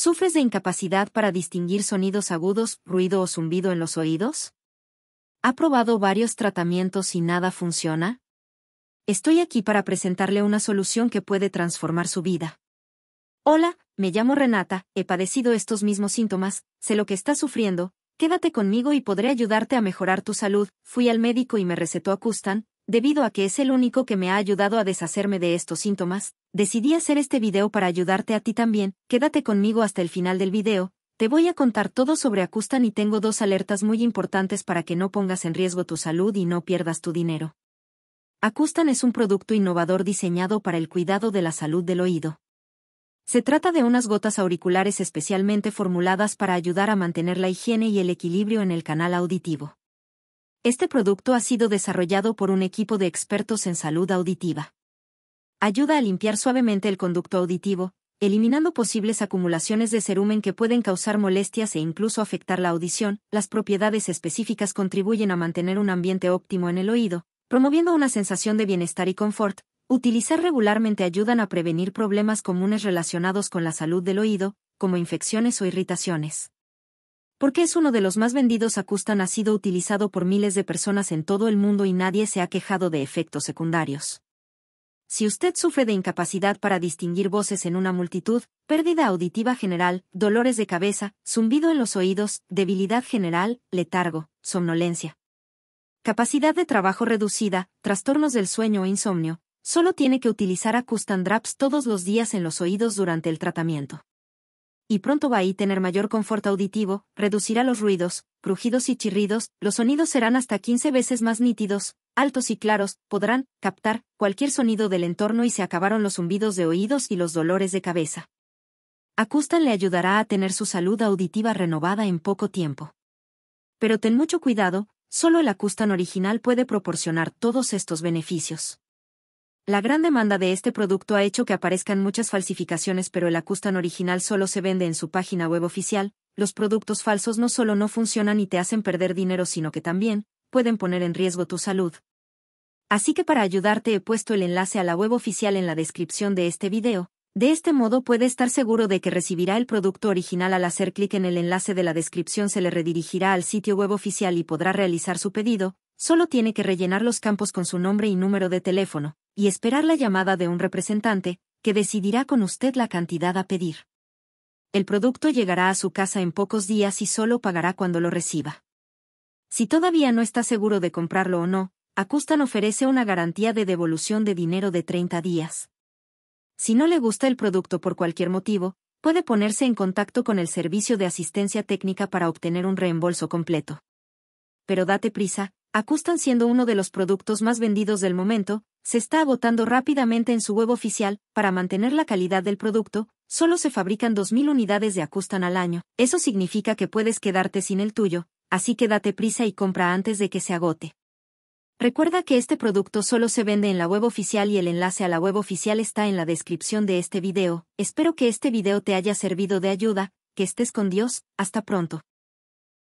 ¿Sufres de incapacidad para distinguir sonidos agudos, ruido o zumbido en los oídos? ¿Ha probado varios tratamientos y nada funciona? Estoy aquí para presentarle una solución que puede transformar su vida. Hola, me llamo Renata, he padecido estos mismos síntomas, sé lo que estás sufriendo, quédate conmigo y podré ayudarte a mejorar tu salud. Fui al médico y me recetó Acustan, debido a que es el único que me ha ayudado a deshacerme de estos síntomas, decidí hacer este video para ayudarte a ti también, quédate conmigo hasta el final del video, te voy a contar todo sobre Acustan y tengo dos alertas muy importantes para que no pongas en riesgo tu salud y no pierdas tu dinero. Acustan es un producto innovador diseñado para el cuidado de la salud del oído. Se trata de unas gotas auriculares especialmente formuladas para ayudar a mantener la higiene y el equilibrio en el canal auditivo. Este producto ha sido desarrollado por un equipo de expertos en salud auditiva. Ayuda a limpiar suavemente el conducto auditivo, eliminando posibles acumulaciones de cerumen que pueden causar molestias e incluso afectar la audición. Las propiedades específicas contribuyen a mantener un ambiente óptimo en el oído, promoviendo una sensación de bienestar y confort. Utilizar regularmente ayudan a prevenir problemas comunes relacionados con la salud del oído, como infecciones o irritaciones porque es uno de los más vendidos Acustan ha sido utilizado por miles de personas en todo el mundo y nadie se ha quejado de efectos secundarios. Si usted sufre de incapacidad para distinguir voces en una multitud, pérdida auditiva general, dolores de cabeza, zumbido en los oídos, debilidad general, letargo, somnolencia, capacidad de trabajo reducida, trastornos del sueño o insomnio, solo tiene que utilizar Acustan Draps todos los días en los oídos durante el tratamiento y pronto va a tener mayor confort auditivo, reducirá los ruidos, crujidos y chirridos, los sonidos serán hasta 15 veces más nítidos, altos y claros, podrán captar cualquier sonido del entorno y se acabaron los zumbidos de oídos y los dolores de cabeza. Acustan le ayudará a tener su salud auditiva renovada en poco tiempo. Pero ten mucho cuidado, solo el Acustan original puede proporcionar todos estos beneficios. La gran demanda de este producto ha hecho que aparezcan muchas falsificaciones, pero el Acustan original solo se vende en su página web oficial. Los productos falsos no solo no funcionan y te hacen perder dinero, sino que también pueden poner en riesgo tu salud. Así que para ayudarte he puesto el enlace a la web oficial en la descripción de este video. De este modo puede estar seguro de que recibirá el producto original al hacer clic en el enlace de la descripción se le redirigirá al sitio web oficial y podrá realizar su pedido, solo tiene que rellenar los campos con su nombre y número de teléfono, y esperar la llamada de un representante, que decidirá con usted la cantidad a pedir. El producto llegará a su casa en pocos días y solo pagará cuando lo reciba. Si todavía no está seguro de comprarlo o no, Acustan ofrece una garantía de devolución de dinero de 30 días. Si no le gusta el producto por cualquier motivo, puede ponerse en contacto con el servicio de asistencia técnica para obtener un reembolso completo. Pero date prisa, Acustan siendo uno de los productos más vendidos del momento, se está agotando rápidamente en su web oficial, para mantener la calidad del producto, solo se fabrican 2.000 unidades de Acustan al año, eso significa que puedes quedarte sin el tuyo, así que date prisa y compra antes de que se agote. Recuerda que este producto solo se vende en la web oficial y el enlace a la web oficial está en la descripción de este video. Espero que este video te haya servido de ayuda, que estés con Dios, hasta pronto.